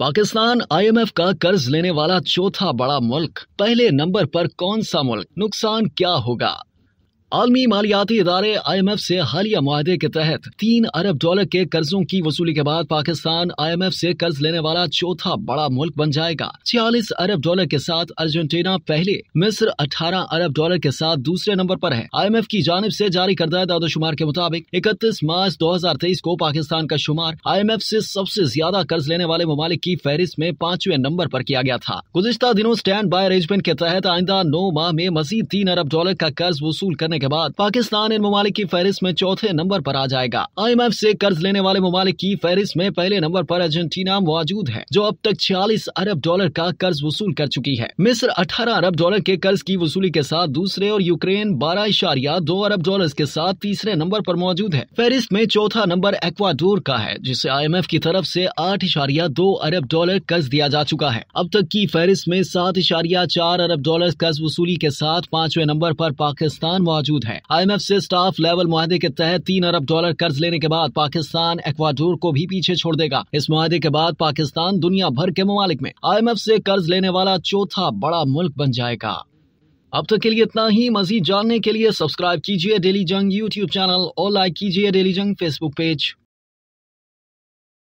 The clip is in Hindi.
पाकिस्तान आईएमएफ का कर्ज लेने वाला चौथा बड़ा मुल्क पहले नंबर पर कौन सा मुल्क नुकसान क्या होगा आलमी मालियाती इदारे आई एम एफ से हालिया माहे के तहत तीन अरब डॉलर के कर्जों की वसूली के बाद पाकिस्तान आई एम एफ से कर्ज लेने वाला चौथा बड़ा मुल्क बन जाएगा छियालीस अरब डॉलर के साथ अर्जेंटीना पहले मिस्र अठारह अरब डॉलर के साथ दूसरे नंबर पर है आई एम एफ की जानब ऐसी जारी करदा दादोशुमार के मुताबिक इकतीस मार्च दो हजार तेईस को पाकिस्तान का शुमार आई एम एफ ऐसी सबसे ज्यादा कर्ज लेने वाले ममालिक की फहरिस्त में पांचवें नंबर आरोप किया गया था गुजशत दिनों स्टैंड बाय अरेजमेंट के तहत आइंदा नौ माह में मजीद तीन अरब डॉलर का कर्ज वसूल करने करने के बाद पाकिस्तान इन ममालिक की फहरिस्त में चौथे नंबर पर आ जाएगा आई एम एफ ऐसी कर्ज लेने वाले ममालिक की फहरिस्त में पहले नंबर पर अर्जेंटीना मौजूद है जो अब तक छियालीस अरब डॉलर का कर्ज वसूल कर चुकी है मिस्र अठारह अरब डॉलर के कर्ज की वसूली के साथ दूसरे और यूक्रेन बारह इशारिया दो अरब डॉलर के साथ तीसरे नंबर पर मौजूद है फेरिस्त में चौथा नंबर एक्वाडोर का है जिसे आईएमएफ की तरफ से आठ इशारिया दो अरब डॉलर कर्ज दिया जा चुका है अब तक की फहरिस्त में सात इशारिया चार अरब डॉलर कर्ज वसूली के साथ पांचवें नंबर आरोप पाकिस्तान मौजूद मौजूद है एफ से स्टाफ लेवल मुहिदे के तहत तीन अरब डॉलर कर्ज लेने के बाद पाकिस्तान एक्वाडोर को भी पीछे छोड़ देगा इस मुहिदे के बाद पाकिस्तान दुनिया भर के ममालिक में एफ से कर्ज लेने वाला चौथा बड़ा मुल्क बन जाएगा अब तक के लिए इतना ही मजीद जानने के लिए सब्सक्राइब कीजिए डेली जंग यूट्यूब चैनल और लाइक कीजिए डेली जंग फेसबुक पेज